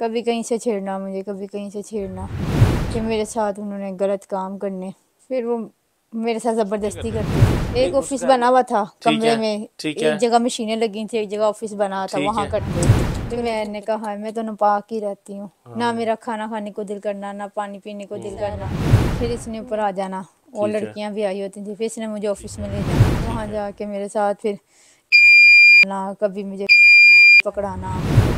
कभी कहीं से छेड़ना मुझे कभी कहीं से छेड़ना कि मेरे साथ उन्होंने गलत काम करने फिर वो मेरे साथ जबरदस्ती करते एक ऑफिस बना हुआ था कमरे में एक जगह मशीनें लगी थी एक जगह ऑफिस बना था वहाँ करते तो मैंने कहा मैं तो नपाक ही रहती हूँ ना हाँ। मेरा खाना खाने को दिल करना ना पानी पीने को दिल हम्म। करना फिर इसने ऊपर आ जाना और लड़कियाँ भी आई होती थी फिर इसने मुझे ऑफिस में ले जाना वहाँ जाके मेरे साथ फिर ना कभी मुझे पकड़ाना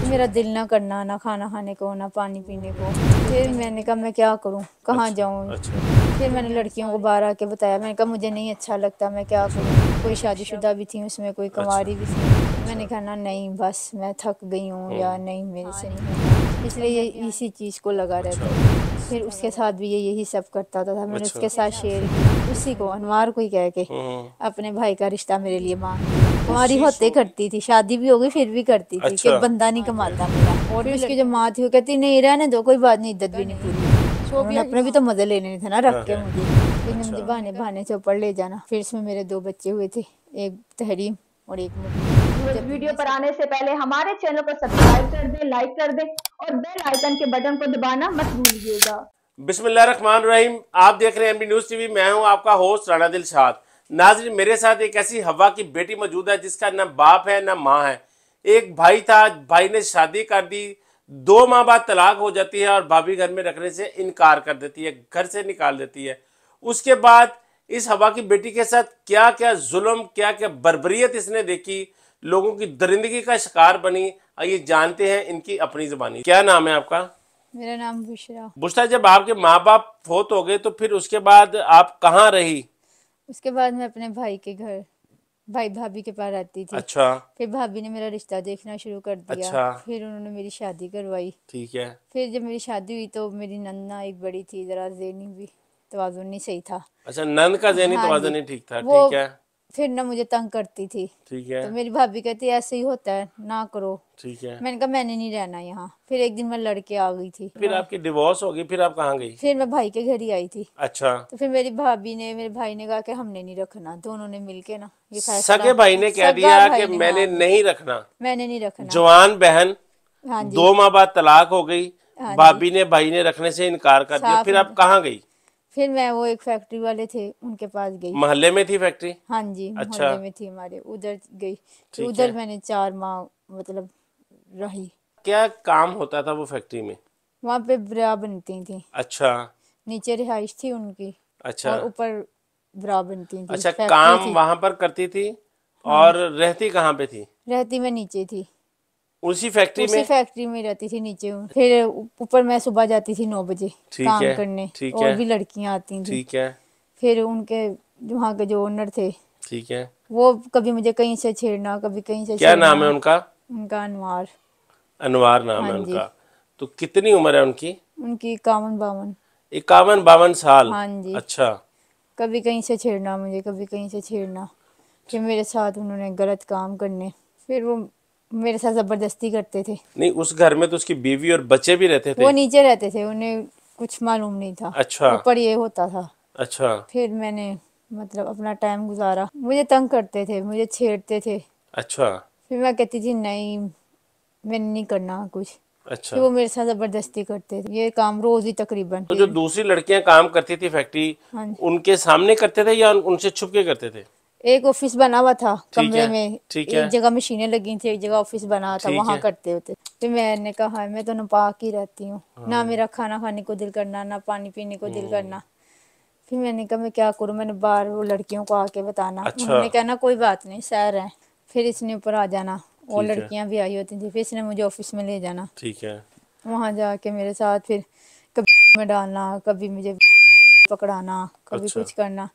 मेरा दिल ना करना ना खाना खाने को ना पानी पीने को फिर मैंने कहा मैं क्या करूँ कहाँ अच्छा, जाऊँ अच्छा। फिर मैंने लड़कियों को बाहर आके बताया मैंने कहा मुझे नहीं अच्छा लगता मैं क्या करूँ कोई अच्छा। शादीशुदा भी थी उसमें कोई कमारी भी थी मैंने कहा ना नहीं बस मैं थक गई हूँ या नहीं मेरे से हाँ, नहीं इसलिए ये हाँ, इसी चीज़ को लगा रहता है फिर उसके साथ भी ये यही सब करता होता था मैंने अच्छा। उसके साथ शेयर किया उसी को अनवार को ही कह के अपने भाई का रिश्ता मेरे लिए मांग हमारी होते करती थी शादी भी हो गई फिर भी करती थी अच्छा। बंदा नहीं कमाता मेरा और उसकी जो माँ थी वो कहती नहीं रहने दो कोई बात नहीं इज्जत भी नहीं पूरी अपने भी तो मजे लेने थे ना रख के हाँ, हाँ। मुझे फिर मुझे अच्छा। बहाने बहाने चौपड़ ले जाना फिर इसमें मेरे दो बच्चे हुए थे एक तहरीम और एक वीडियो पर आने से पहले हमारे चैनल को सब्सक्राइब कर दे लाइक कर दे और बेल आइकन के बटन को दबाना मत भूलिएगा बिस्मिल्लाहमान रहीम आप देख रहे हैं एमबी न्यूज टीवी मैं हूं आपका होस्ट राणा दिल शाह नाजरीन मेरे साथ एक ऐसी हवा की बेटी मौजूद है जिसका ना बाप है ना माँ है एक भाई था भाई ने शादी कर दी दो माह बाद तलाक हो जाती है और भाभी घर में रखने से इनकार कर देती है घर से निकाल देती है उसके बाद इस हवा की बेटी के साथ क्या क्या जुल्म क्या क्या बर्बरीत इसने देखी लोगों की दरिंदगी का शिकार बनी ये जानते हैं इनकी अपनी जबानी क्या नाम है आपका मेरा नाम बुशरा बुशरा जब आपके माँ बाप फोत हो गए तो फिर उसके बाद आप कहाँ रही उसके बाद मैं अपने भाई के घर भाई भाभी के पास रहती थी अच्छा फिर भाभी ने मेरा रिश्ता देखना शुरू कर दिया अच्छा फिर उन्होंने मेरी शादी करवाई ठीक है फिर जब मेरी शादी हुई तो मेरी नन्ना एक बड़ी थी जरा जेनी भी तो नहीं सही था अच्छा नंद का जेनी हाँ तो नहीं ठीक था ठीक है फिर ना मुझे तंग करती थी ठीक है तो मेरी भाभी कहती ऐसे ही होता है ना करो ठीक है मैंने कहा मैंने नहीं रहना यहाँ फिर एक दिन मैं लड़के आ गई थी फिर आपकी डिवोर्स हो गई फिर आप कहाँ गई फिर मैं भाई के घर ही आई थी अच्छा तो फिर मेरी भाभी ने मेरे भाई ने कहा कि हमने नहीं रखना दोनों ने मिलके ना ये सगे भाई ने कह दिया कि मैंने हाँ। नहीं रखना मैंने नहीं रखना जवान बहन हाँ दो माँ बाद तलाक हो गई हाँ भाभी ने भाई ने रखने से इनकार कर दिया फिर आप कहाँ गई फिर मैं वो एक फैक्ट्री वाले थे उनके पास गई मोहल्ले में थी फैक्ट्री हाँ जी अच्छा। मोहल्ले में थी हमारे उधर गई तो उधर मैंने चार माह मतलब रही क्या काम होता था वो फैक्ट्री में वहाँ पे ब्रा बनती थी अच्छा नीचे रिहाइश थी उनकी अच्छा और ऊपर ब्रा बनती थी अच्छा काम वहाँ पर करती थी हाँ। और रहती कहाँ पे थी रहती मैं नीचे थी उसी फैक्ट्री उसी में फैक्ट्री में रहती थी नीचे फिर ऊपर मैं सुबह जाती थी नौ बजे काम है, करने और है, भी लड़कियां आती थी ठीक है फिर उनके वहाँ के जो ओनर थे ठीक है वो कभी मुझे कहीं से छेड़ना कभी कहीं से क्या नाम है उनका उनका अनवार अनवार नाम है हाँ उनका तो कितनी उम्र है उनकी उनकी इक्यावन बावन इक्यावन बावन साल हाँ जी अच्छा कभी कहीं से छेड़ना मुझे कभी कहीं से छेड़ना फिर मेरे साथ उन्होंने गलत काम करने फिर वो मेरे साथ जबरदस्ती करते थे नहीं उस घर में तो उसकी बीवी और बच्चे भी रहते थे वो नीचे रहते थे उन्हें कुछ मालूम नहीं था अच्छा ऊपर ये होता था अच्छा फिर मैंने मतलब अपना टाइम गुजारा मुझे तंग करते थे मुझे छेड़ते थे अच्छा फिर मैं कहती थी नहीं मैंने नहीं करना कुछ अच्छा वो मेरे साथ जबरदस्ती करते थे ये काम रोज ही तकरीबन तो जो दूसरी लड़कियां काम करती थी फैक्ट्री हाँ उनके सामने करते थे या उनसे छुप के करते थे एक ऑफिस बना हुआ था कमरे में एक जगह मशीनें लगी थी एक जगह ऑफिस बना था वहाँ करते होते तो मैंने कहा मैं तो नपाक ही रहती हूँ ना हाँ। मेरा खाना खाने को दिल करना ना पानी पीने को दिल करना फिर मैंने कहा मैं क्या करूँ मैंने बाहर वो लड़कियों को आके बताना अच्छा। उन्होंने कहना कोई बात नहीं सैर है फिर इसने ऊपर आ जाना वो लड़कियां भी आई होती थी फिर इसने मुझे ऑफिस में ले जाना ठीक है वहाँ जाके मेरे साथ फिर कभी में डालना कभी मुझे पकड़ाना कभी अच्छा। कुछ करना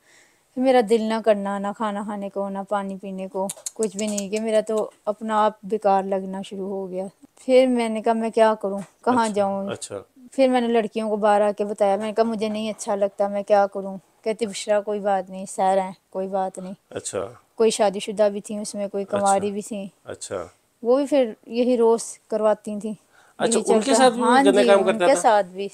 मेरा दिल ना करना ना खाना खाने को ना पानी पीने को कुछ भी नहीं कि मेरा तो अपना आप बेकार लगना शुरू हो गया फिर मैंने कहा मैं क्या करूँ कहाँ अच्छा, जाऊँ अच्छा फिर मैंने लड़कियों को बाहर आके बताया मैंने कहा मुझे नहीं अच्छा लगता मैं क्या करूँ कहती बुशरा कोई बात नहीं सैर है कोई बात नहीं अच्छा कोई शादीशुदा भी थी उसमें कोई कमारी अच्छा। भी थी अच्छा वो भी फिर यही रोज करवाती थी अच्छा उनके साथ हाँ जी उनके साथ भी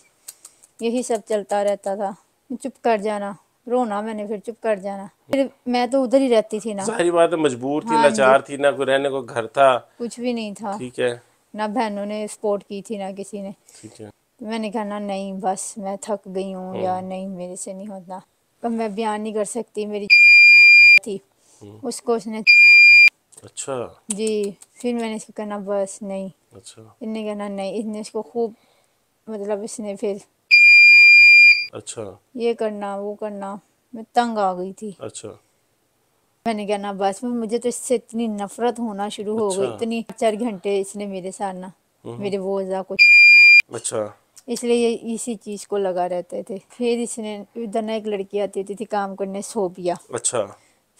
यही सब चलता रहता था चुप कर जाना रोना मैंने फिर चुप कर जाना फिर मैं तो उधर ही रहती थी ना सारी बात मजबूर थी हाँ लाचार थी ना कोई रहने को घर था कुछ भी नहीं था ठीक है ना बहनों ने सपोर्ट की थी ना किसी ने ठीक है तो मैंने कहा ना नहीं बस मैं थक गई हूँ या हम्म। नहीं मेरे से नहीं होता पर मैं बयान नहीं कर सकती मेरी थी हम्म। उसको उसने अच्छा जी फिर मैंने इसको कहना बस नहीं अच्छा इनने कहना नहीं इसने इसको खूब मतलब इसने फिर अच्छा ये करना वो करना मैं तंग आ गई थी अच्छा मैंने कहा ना बस में मुझे तो इससे इतनी नफरत होना शुरू अच्छा। हो गई अच्छा। इतनी चार घंटे इसने मेरे साथ ना हम्म। मेरे वो कुछ अच्छा इसलिए ये इसी चीज को लगा रहते थे फिर इसने इधर ना एक लड़की आती थी, थी काम करने सोबिया अच्छा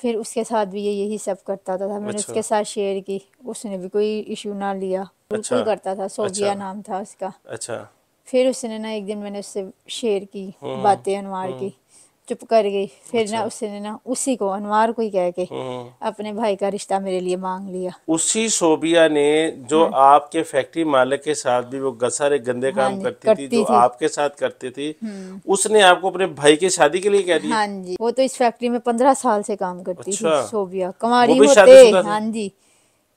फिर उसके साथ भी ये यही सब करता था मैंने अच्छा। उसके साथ शेयर की उसने भी कोई इशू ना लिया अच्छा। करता था सोबिया अच्छा। नाम था उसका अच्छा फिर उसने ना एक दिन मैंने उससे शेयर की हाँ, हाँ। बातें अनवार हाँ। की चुप कर गई फिर अच्छा। ना उसने ना उसी को अनवार को ही कह के अपने भाई का रिश्ता मेरे लिए मांग लिया उसी सोबिया ने जो आपके फैक्ट्री मालिक के साथ भी वो गसारे गंदे काम करती, करती थी, थी जो आपके साथ करती थी हम्म। उसने आपको अपने भाई की शादी के लिए कह दिया हाँ जी वो तो इस फैक्ट्री में पंद्रह साल से काम करती थी सोबिया अच्छा। कुमारी हाँ जी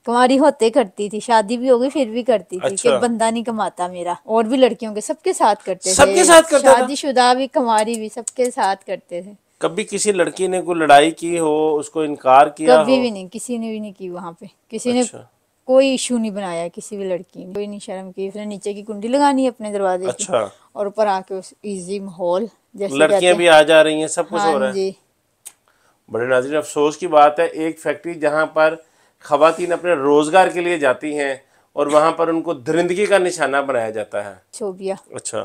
कुमारी होते करती थी शादी भी हो गई फिर भी करती थी अच्छा। कि बंदा नहीं कमाता मेरा और भी लड़कियों के सबके साथ करते सब थे साथ करते शादी शुदा भी कुमारी भी सबके साथ करते थे कभी किसी लड़की ने कोई लड़ाई की हो उसको इनकार किया कभी हो? भी नहीं किसी ने भी नहीं की वहाँ पे किसी अच्छा। ने कोई इशू नहीं बनाया किसी भी लड़की ने कोई नहीं शर्म की उसने नीचे की कुंडी लगानी अपने दरवाजे अच्छा। और ऊपर आके उस इजी माहौल लड़कियां भी आ जा रही हैं सब कुछ हाँ हो रहा है बड़े नाजरीन अफसोस की बात है एक फैक्ट्री जहाँ पर खातन अपने रोजगार के लिए जाती हैं और वहाँ पर उनको दरिंदगी का निशाना बनाया जाता है शोबिया अच्छा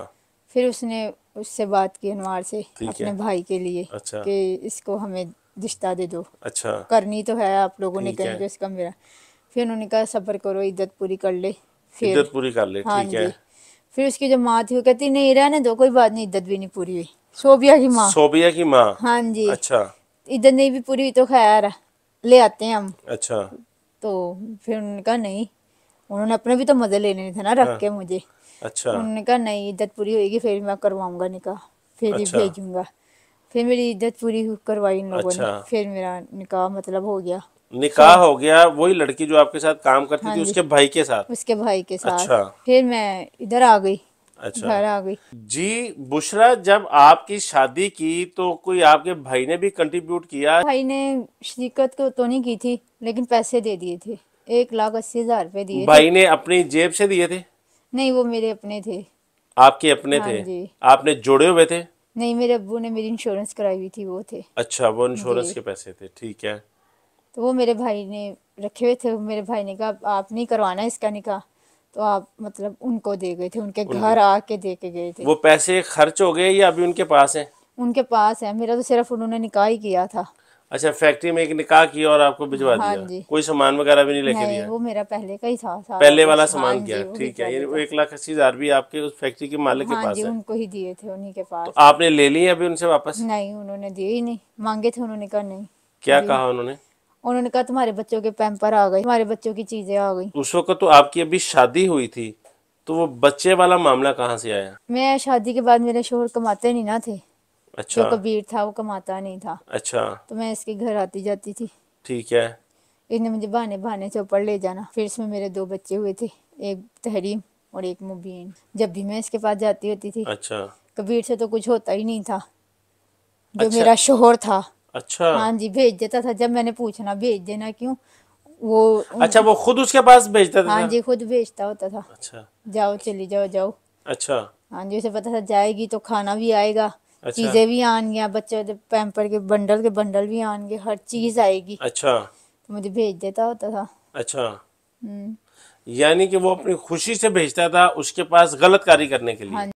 फिर उसने उससे बात की अनवार से अपने भाई के लिए अच्छा कि इसको हमें रिश्ता दे दो अच्छा करनी तो है आप लोगों ने कहीं इसका मेरा फिर उन्होंने कहा सफर करो इज्जत पूरी कर ले फिर इज्जत पूरी कर ले हाँ ठीक है फिर उसकी जो माँ थी वो कहती नहीं रहने दो कोई बात नहीं इज्जत भी नहीं पूरी हुई सोबिया की माँ सोबिया की माँ हाँ जी अच्छा इज्जत नहीं भी पूरी हुई तो खैर ले आते हैं हम अच्छा तो फिर उन्होंने कहा नहीं उन्होंने अपने भी तो मजे लेने थे ना रख हाँ। के मुझे अच्छा उन्होंने कहा नहीं इज्जत पूरी होगी फिर मैं करवाऊंगा निकाह फिर अच्छा। भेजूंगा फिर मेरी इज्जत पूरी करवाई इन लोगों अच्छा। ने फिर मेरा निकाह मतलब हो गया निकाह हो गया वही लड़की जो आपके साथ काम करती हाँ थी उसके भाई के साथ उसके भाई के साथ अच्छा। फिर मैं इधर आ गई अच्छा घर आ गई जी बुशरा जब आपकी शादी की तो कोई आपके भाई ने भी कंट्रीब्यूट किया भाई ने शिरकत को तो नहीं की थी लेकिन पैसे दे दिए थे एक लाख अस्सी हजार रूपए दिए भाई ने अपनी जेब से दिए थे नहीं वो मेरे अपने थे आपके अपने हाँ थे आपने जोड़े हुए थे नहीं मेरे अबू ने मेरी इंश्योरेंस कराई हुई थी वो थे अच्छा वो इंश्योरेंस के पैसे थे ठीक है तो वो मेरे भाई ने रखे हुए थे मेरे भाई ने कहा आप नहीं करवाना इसका निकाह तो आप मतलब उनको दे गए थे उनके घर आके दे के गए थे वो पैसे खर्च हो गए या अभी उनके पास है उनके पास है मेरा तो सिर्फ उन्होंने निकाह ही किया था अच्छा फैक्ट्री में एक निकाह किया और आपको भिजवा हाँ दिया कोई सामान वगैरह भी नहीं लेके दिया वो मेरा पहले का ही था पहले वाला हाँ सामान किया ठीक है यानी एक लाख अस्सी हजार भी आपके उस फैक्ट्री के मालिक के हाँ पास है उनको ही दिए थे उन्हीं के पास तो आपने ले लिए अभी उनसे वापस नहीं उन्होंने दिए ही नहीं मांगे थे उन्होंने कहा नहीं क्या कहा उन्होंने उन्होंने कहा तुम्हारे बच्चों के पैम्पर आ गए तुम्हारे बच्चों की चीजें आ गई उस वक्त तो आपकी अभी शादी हुई थी तो वो बच्चे वाला मामला कहाँ से आया मैं शादी के बाद मेरे शोहर कमाते नहीं ना थे अच्छा जो कबीर था वो कमाता नहीं था अच्छा तो मैं इसके घर आती जाती थी ठीक है इसने मुझे बहाने बहाने चौपड़ ले जाना फिर इसमें मेरे दो बच्चे हुए थे एक तहरीम और एक मुबीन जब भी मैं इसके पास जाती होती थी अच्छा कबीर से तो कुछ होता ही नहीं था जो अच्छा। मेरा शोहर था अच्छा हाँ जी भेज देता था जब मैंने पूछना भेज देना क्यों वो अच्छा वो खुद उसके पास भेजता था हाँ जी खुद भेजता होता था अच्छा जाओ चली जाओ जाओ अच्छा हाँ जी उसे पता था जाएगी तो खाना भी आएगा अच्छा। चीजें भी गया बच्चे पैम्पर के बंडल के बंडल भी गए हर चीज आएगी अच्छा तो मुझे भेज देता होता था अच्छा हम्म। यानी कि वो अपनी खुशी से भेजता था उसके पास गलत कार्य करने के लिए हाँ